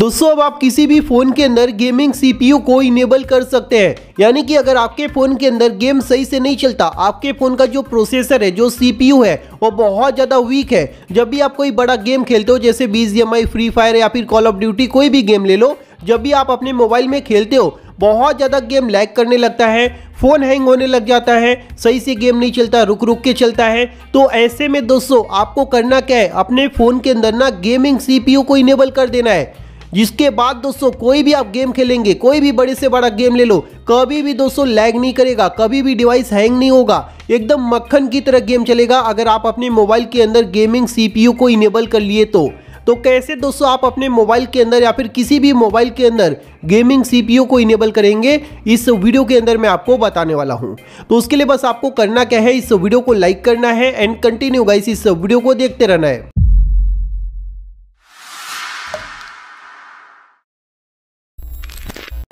दोस्तों अब आप किसी भी फोन के अंदर गेमिंग सीपीयू को इनेबल कर सकते हैं यानी कि अगर आपके फोन के अंदर गेम सही से नहीं चलता आपके फोन का जो प्रोसेसर है जो सीपीयू है वो बहुत ज्यादा वीक है जब भी आप कोई बड़ा गेम खेलते हो जैसे बीजीएमआई फ्री फायर या फिर कॉल ऑफ ड्यूटी कोई भी गेम ले लो जब भी आप अपने मोबाइल में खेलते हो बहुत ज़्यादा गेम लैग करने लगता है फ़ोन हैंग होने लग जाता है सही से गेम नहीं चलता रुक रुक के चलता है तो ऐसे में दोस्तों आपको करना क्या है अपने फ़ोन के अंदर ना गेमिंग सीपीयू को इनेबल कर देना है जिसके बाद दोस्तों कोई भी आप गेम खेलेंगे कोई भी बड़े से बड़ा गेम ले लो कभी भी दोस्तों लैग नहीं करेगा कभी भी डिवाइस हैंग नहीं होगा एकदम मक्खन की तरह गेम चलेगा अगर आप अपने मोबाइल के अंदर गेमिंग सीपीयू को इनेबल कर लिए तो तो कैसे दोस्तों आप अपने मोबाइल के अंदर या फिर किसी भी मोबाइल के अंदर गेमिंग सीपीयू को इनेबल करेंगे इस वीडियो के अंदर मैं आपको बताने वाला हूं तो उसके लिए बस आपको करना क्या है इस वीडियो को लाइक करना है एंड कंटिन्यू गाइस इस वीडियो को देखते रहना है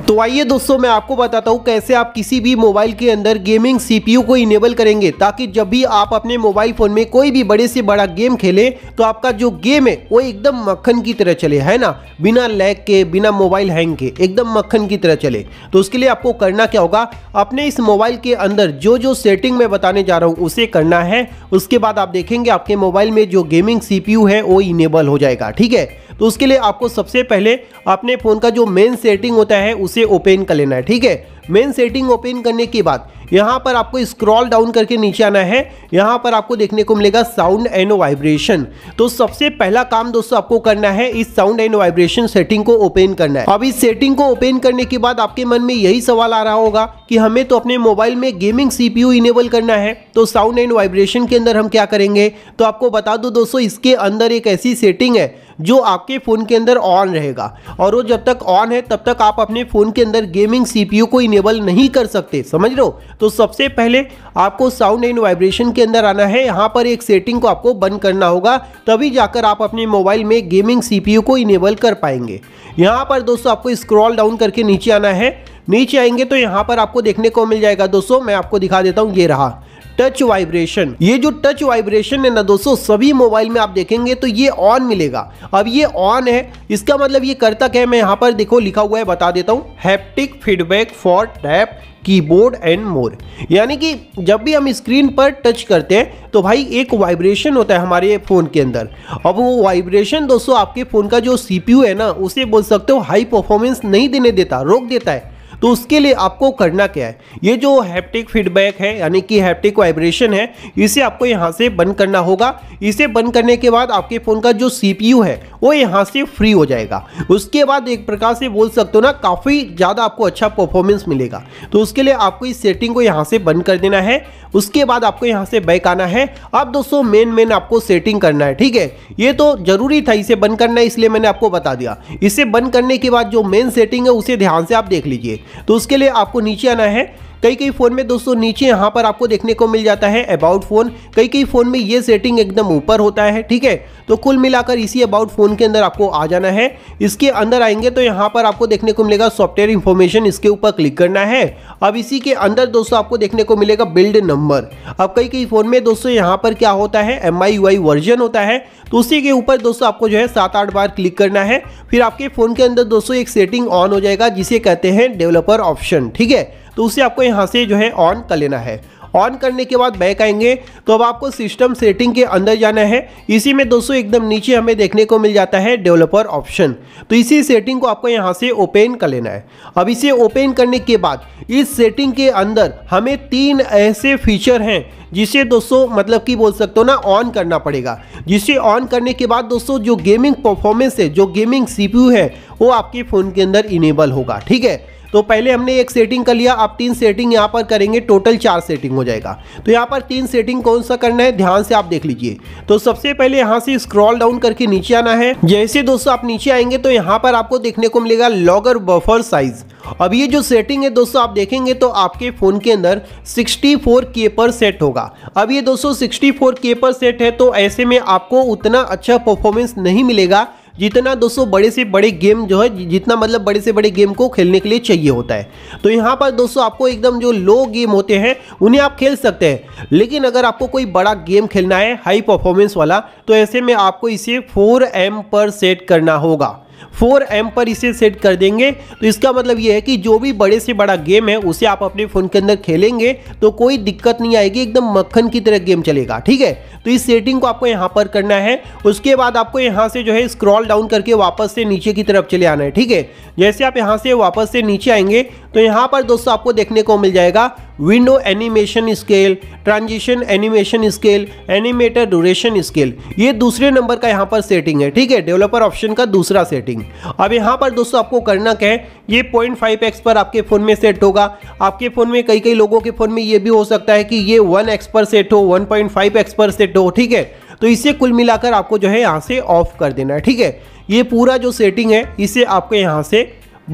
तो आइए दोस्तों मैं आपको बताता हूँ कैसे आप किसी भी मोबाइल के अंदर गेमिंग सीपीयू को इनेबल करेंगे ताकि जब भी आप अपने मोबाइल फ़ोन में कोई भी बड़े से बड़ा गेम खेलें तो आपका जो गेम है वो एकदम मक्खन की तरह चले है ना बिना लैग के बिना मोबाइल हैंग के एकदम मक्खन की तरह चले तो उसके लिए आपको करना क्या होगा अपने इस मोबाइल के अंदर जो जो सेटिंग मैं बताने जा रहा हूँ उसे करना है उसके बाद आप देखेंगे आपके मोबाइल में जो गेमिंग सी है वो इनेबल हो जाएगा ठीक है तो उसके लिए आपको सबसे पहले अपने फ़ोन का जो मेन सेटिंग होता है उसे ओपन कर लेना है ठीक है मेन सेटिंग ओपन करने के बाद यहाँ पर आपको स्क्रॉल डाउन करके नीचे आना है यहाँ पर आपको देखने को मिलेगा साउंड एंड वाइब्रेशन तो सबसे पहला काम दोस्तों आपको करना है इस साउंड एंड वाइब्रेशन सेटिंग को ओपन करना है अब इस सेटिंग को ओपन करने के बाद आपके मन में यही सवाल आ रहा होगा कि हमें तो अपने मोबाइल में गेमिंग सीपीयू इनेबल करना है तो साउंड एंड वाइब्रेशन के अंदर हम क्या करेंगे तो आपको बता दो दोस्तों इसके अंदर एक ऐसी सेटिंग है जो आपके फ़ोन के अंदर ऑन रहेगा और वो जब तक ऑन है तब तक आप अपने फ़ोन के अंदर गेमिंग सी को इनेबल इनेबल नहीं कर सकते समझ लो तो सबसे पहले आपको साउंड एंड वाइब्रेशन के अंदर आना है यहाँ पर एक सेटिंग को आपको बंद करना होगा तभी जाकर आप अपने मोबाइल में गेमिंग सीपीयू को इनेबल कर पाएंगे यहाँ पर दोस्तों आपको स्क्रॉल डाउन करके नीचे आना है नीचे आएंगे तो यहाँ पर आपको देखने को मिल जाएगा दोस्तों मैं आपको दिखा देता हूँ ये रहा टच वाइब्रेशन ये जो टच वाइब्रेशन है ना दोस्तों सभी मोबाइल में आप देखेंगे तो ये ऑन मिलेगा अब ये ऑन है इसका मतलब ये करता क्या है मैं यहाँ पर देखो लिखा हुआ है बता देता हूँ haptic feedback for tap keyboard and more यानी कि जब भी हम स्क्रीन पर टच करते हैं तो भाई एक वाइब्रेशन होता है हमारे फ़ोन के अंदर अब वो वाइब्रेशन दोस्तों आपके फ़ोन का जो सीपीयू है ना उसे बोल सकते हो हाई परफॉर्मेंस नहीं देने देता रोक देता है तो उसके लिए आपको करना क्या है ये जो हैप्टिक फीडबैक है यानी कि हैप्टिक वाइब्रेशन है इसे आपको यहाँ से बंद करना होगा इसे बंद करने के बाद आपके फ़ोन का जो सी है वो यहाँ से फ्री हो जाएगा उसके बाद एक प्रकार से बोल सकते हो ना काफ़ी ज़्यादा आपको अच्छा परफॉर्मेंस मिलेगा तो उसके लिए आपको इस सेटिंग को यहाँ से बंद कर देना है उसके बाद आपको यहाँ से बैक आना है अब दोस्तों मेन मेन आपको सेटिंग करना है ठीक है ये तो ज़रूरी था इसे बंद करना है इसलिए मैंने आपको बता दिया इसे बंद करने के बाद जो मेन सेटिंग है उसे ध्यान से आप देख लीजिए तो उसके लिए आपको नीचे आना है कई कई फ़ोन में दोस्तों नीचे यहाँ पर आपको देखने को मिल जाता है अबाउट फ़ोन कई कई फ़ोन में ये सेटिंग एकदम ऊपर होता है ठीक है तो कुल मिलाकर इसी अबाउट फ़ोन के अंदर आपको आ जाना है इसके अंदर आएंगे तो यहाँ पर आपको देखने को मिलेगा सॉफ्टवेयर इन्फॉर्मेशन इसके ऊपर क्लिक करना है अब इसी के अंदर दोस्तों आपको देखने को मिलेगा बिल्ड नंबर अब कई कई फ़ोन में दोस्तों यहाँ पर क्या होता है एम आई वर्जन होता है तो उसी के ऊपर दोस्तों आपको जो है सात आठ बार क्लिक करना है फिर आपके फ़ोन के अंदर दोस्तों एक सेटिंग ऑन हो जाएगा जिसे कहते हैं डेवलपर ऑप्शन ठीक है तो उसे आपको यहाँ से जो है ऑन कर लेना है ऑन करने के बाद बैक आएंगे तो अब आपको सिस्टम सेटिंग के अंदर जाना है इसी में दोस्तों एकदम नीचे हमें देखने को मिल जाता है डेवलपर ऑप्शन तो इसी सेटिंग को आपको यहाँ से ओपन कर लेना है अब इसे ओपन करने के बाद इस सेटिंग के अंदर हमें तीन ऐसे फीचर हैं जिसे दोस्तों मतलब कि बोल सकते हो ना ऑन करना पड़ेगा जिसे ऑन करने के बाद दोस्तों जो गेमिंग परफॉर्मेंस है जो गेमिंग सी है वो आपके फ़ोन के अंदर इनेबल होगा ठीक है तो पहले हमने एक सेटिंग कर लिया आप तीन सेटिंग यहाँ पर करेंगे टोटल चार सेटिंग हो जाएगा तो यहाँ पर तीन सेटिंग कौन सा करना है ध्यान से आप देख लीजिए तो सबसे पहले यहाँ से स्क्रॉल डाउन करके नीचे आना है जैसे दोस्तों आप नीचे आएंगे तो यहाँ पर आपको देखने को मिलेगा लॉगर बफर साइज अब ये जो सेटिंग है दोस्तों आप देखेंगे तो आपके फ़ोन के अंदर के पर सेट होगा अब ये दोस्तों के पर सेट है तो ऐसे में आपको उतना अच्छा परफॉर्मेंस नहीं मिलेगा जितना दोस्तों बड़े से बड़े गेम जो है जितना मतलब बड़े से बड़े गेम को खेलने के लिए चाहिए होता है तो यहाँ पर दोस्तों आपको एकदम जो लो गेम होते हैं उन्हें आप खेल सकते हैं लेकिन अगर आपको कोई बड़ा गेम खेलना है हाई परफॉर्मेंस वाला तो ऐसे में आपको इसे फोर एम पर सेट करना होगा फोर एम पर इसे सेट कर देंगे तो इसका मतलब यह है कि जो भी बड़े से बड़ा गेम है उसे आप अपने फ़ोन के अंदर खेलेंगे तो कोई दिक्कत नहीं आएगी एकदम मक्खन की तरह गेम चलेगा ठीक है तो इस सेटिंग को आपको यहाँ पर करना है उसके बाद आपको यहाँ से जो है स्क्रॉल डाउन करके वापस से नीचे की तरफ चले आना है ठीक है जैसे आप यहाँ से वापस से नीचे आएंगे तो यहाँ पर दोस्तों आपको देखने को मिल जाएगा window animation scale transition animation scale animator duration scale ये दूसरे नंबर का यहाँ पर सेटिंग है ठीक है डेवलपर ऑप्शन का दूसरा सेटिंग अब यहाँ पर दोस्तों आपको करना क्या है ये पॉइंट फाइव एक्स पर आपके फ़ोन में सेट होगा आपके फ़ोन में कई कई लोगों के फ़ोन में ये भी हो सकता है कि ये वन एक्स पर सेट हो वन पॉइंट फाइव एक्स पर सेट दो ठीक है तो इसे कुल मिलाकर आपको जो है यहाँ से ऑफ कर देना है ठीक है ये पूरा जो सेटिंग है इसे आपको यहाँ से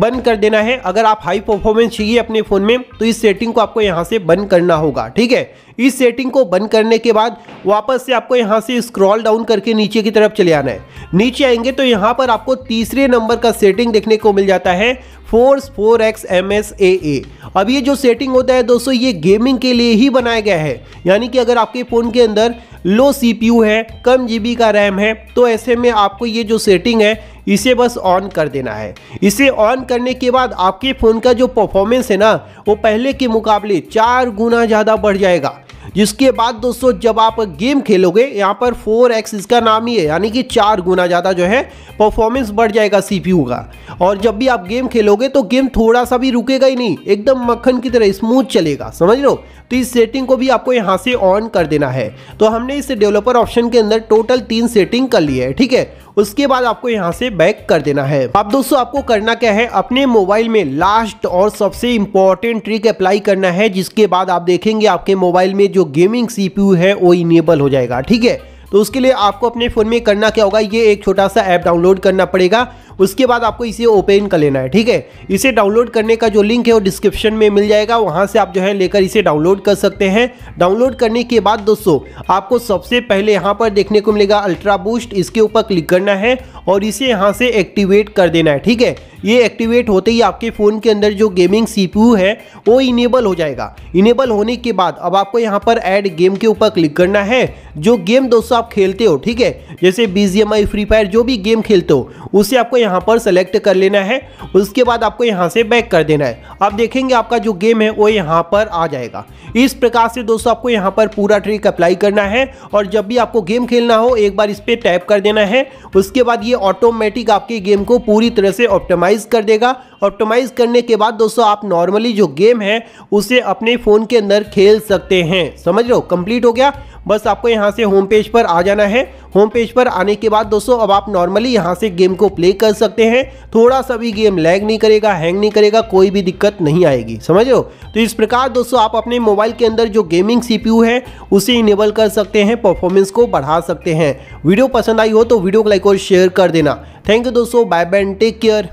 बंद कर देना है अगर आप हाई परफॉर्मेंस चाहिए अपने फ़ोन में तो इस सेटिंग को आपको यहाँ से बंद करना होगा ठीक है इस सेटिंग को बंद करने के बाद वापस से आपको यहाँ से स्क्रॉल डाउन करके नीचे की तरफ चले आना है नीचे आएंगे तो यहाँ पर आपको तीसरे नंबर का सेटिंग देखने को मिल जाता है force four X M S A A अब ये जो सेटिंग होता है दोस्तों ये गेमिंग के लिए ही बनाया गया है यानी कि अगर आपके फ़ोन के अंदर लो सीपीयू है कम जीबी का रैम है तो ऐसे में आपको ये जो सेटिंग है इसे बस ऑन कर देना है इसे ऑन करने के बाद आपके फ़ोन का जो परफॉर्मेंस है ना वो पहले के मुकाबले चार गुना ज़्यादा बढ़ जाएगा जिसके बाद दोस्तों जब आप गेम खेलोगे यहाँ पर फोर एक्स इसका नाम ही है यानी कि चार गुना ज़्यादा जो है परफॉर्मेंस बढ़ जाएगा सीपीयू का और जब भी आप गेम खेलोगे तो गेम थोड़ा सा भी रुकेगा ही नहीं एकदम मक्खन की तरह स्मूथ चलेगा समझ लो तो इस सेटिंग को भी आपको यहाँ से ऑन कर देना है तो हमने इस डेवलपर ऑप्शन के अंदर टोटल तीन सेटिंग कर ली है ठीक है उसके बाद आपको यहाँ से बैक कर देना है अब दोस्तों आपको करना क्या है अपने मोबाइल में लास्ट और सबसे इम्पोर्टेंट ट्रिक अप्लाई करना है जिसके बाद आप देखेंगे आपके मोबाइल में जो गेमिंग सीपीयू है वो इनेबल हो जाएगा ठीक है तो उसके लिए आपको अपने फ़ोन में करना क्या होगा ये एक छोटा सा ऐप डाउनलोड करना पड़ेगा उसके बाद आपको इसे ओपन कर लेना है ठीक है इसे डाउनलोड करने का जो लिंक है वो डिस्क्रिप्शन में मिल जाएगा वहाँ से आप जो है लेकर इसे डाउनलोड कर सकते हैं डाउनलोड करने के बाद दोस्तों आपको सबसे पहले यहाँ पर देखने को मिलेगा अल्ट्रा बूस्ट इसके ऊपर क्लिक करना है और इसे यहाँ से एक्टिवेट कर देना है ठीक है ये एक्टिवेट होते ही आपके फ़ोन के अंदर जो गेमिंग सीपीयू है वो इनेबल हो जाएगा इनेबल होने के बाद अब आपको यहाँ पर ऐड गेम के ऊपर क्लिक करना है जो गेम दोस्तों आप खेलते हो ठीक है जैसे बी फ्री फायर जो भी गेम खेलते हो उसे आपको यहाँ पर सेलेक्ट कर लेना है उसके बाद आपको यहाँ से बैक कर देना है आप देखेंगे आपका जो गेम है वो यहाँ पर आ जाएगा इस प्रकार से दोस्तों आपको यहाँ पर पूरा ट्रिक अप्लाई करना है और जब भी आपको गेम खेलना हो एक बार इस पर टैप कर देना है उसके बाद ये ऑटोमेटिक आपके गेम को पूरी तरह से ऑप्टोमाइज़ कर देगा ऑप्टोमाइज़ करने के बाद दोस्तों आप नॉर्मली जो गेम है उसे अपने फ़ोन के अंदर खेल सकते हैं समझ लो कंप्लीट हो गया बस आपको यहाँ से होम पेज पर आ जाना है होम पेज पर आने के बाद दोस्तों अब आप नॉर्मली यहाँ से गेम को प्ले कर सकते हैं थोड़ा सा भी गेम लैग नहीं करेगा हैंग नहीं करेगा कोई भी दिक्कत नहीं आएगी समझो तो इस प्रकार दोस्तों आप अपने मोबाइल के अंदर जो गेमिंग सीपीयू है उसे इनेबल कर सकते हैं परफॉर्मेंस को बढ़ा सकते हैं वीडियो पसंद आई हो तो वीडियो को लाइक और शेयर कर देना थैंक यू दोस्तों बाय बाय टेक केयर